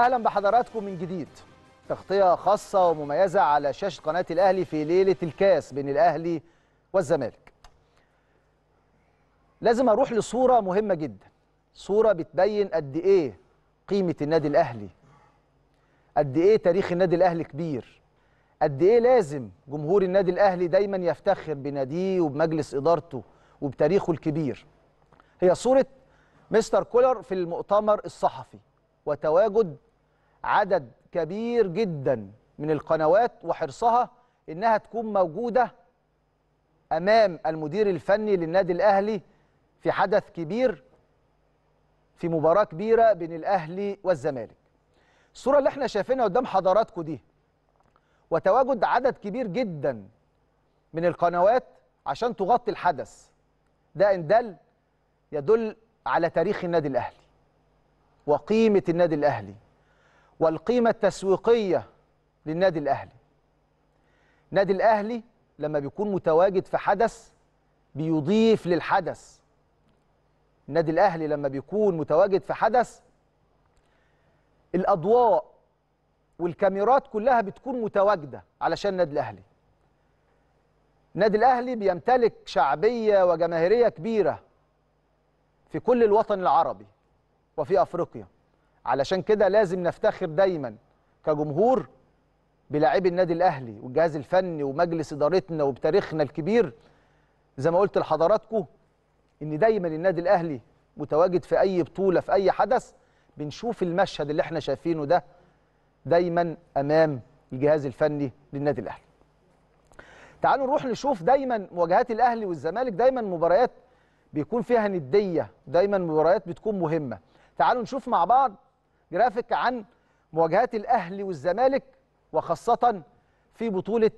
اهلا بحضراتكم من جديد تغطيه خاصه ومميزه على شاشه قناه الاهلي في ليله الكاس بين الاهلي والزمالك لازم اروح لصوره مهمه جدا صوره بتبين قد ايه قيمه النادي الاهلي قد ايه تاريخ النادي الاهلي كبير قد ايه لازم جمهور النادي الاهلي دايما يفتخر بناديه وبمجلس ادارته وبتاريخه الكبير هي صوره مستر كولر في المؤتمر الصحفي وتواجد عدد كبير جدا من القنوات وحرصها انها تكون موجوده امام المدير الفني للنادي الاهلي في حدث كبير في مباراه كبيره بين الاهلي والزمالك الصوره اللي احنا شايفينها قدام حضراتكم دي وتواجد عدد كبير جدا من القنوات عشان تغطي الحدث ده ان دل يدل على تاريخ النادي الاهلي وقيمه النادي الاهلي والقيمة التسويقية للنادي الأهلي النادي الأهلي لما بيكون متواجد في حدث بيضيف للحدث النادي الأهلي لما بيكون متواجد في حدث الأضواء والكاميرات كلها بتكون متواجدة علشان النادي الأهلي النادي الأهلي بيمتلك شعبية وجماهيرية كبيرة في كل الوطن العربي وفي أفريقيا علشان كده لازم نفتخر دايما كجمهور بلاعبي النادي الاهلي والجهاز الفني ومجلس ادارتنا وبتاريخنا الكبير زي ما قلت لحضراتكم ان دايما النادي الاهلي متواجد في اي بطوله في اي حدث بنشوف المشهد اللي احنا شايفينه ده دايما امام الجهاز الفني للنادي الاهلي. تعالوا نروح نشوف دايما مواجهات الاهلي والزمالك دايما مباريات بيكون فيها نديه، دايما مباريات بتكون مهمه. تعالوا نشوف مع بعض جرافيك عن مواجهات الأهلي والزمالك وخاصة في بطولة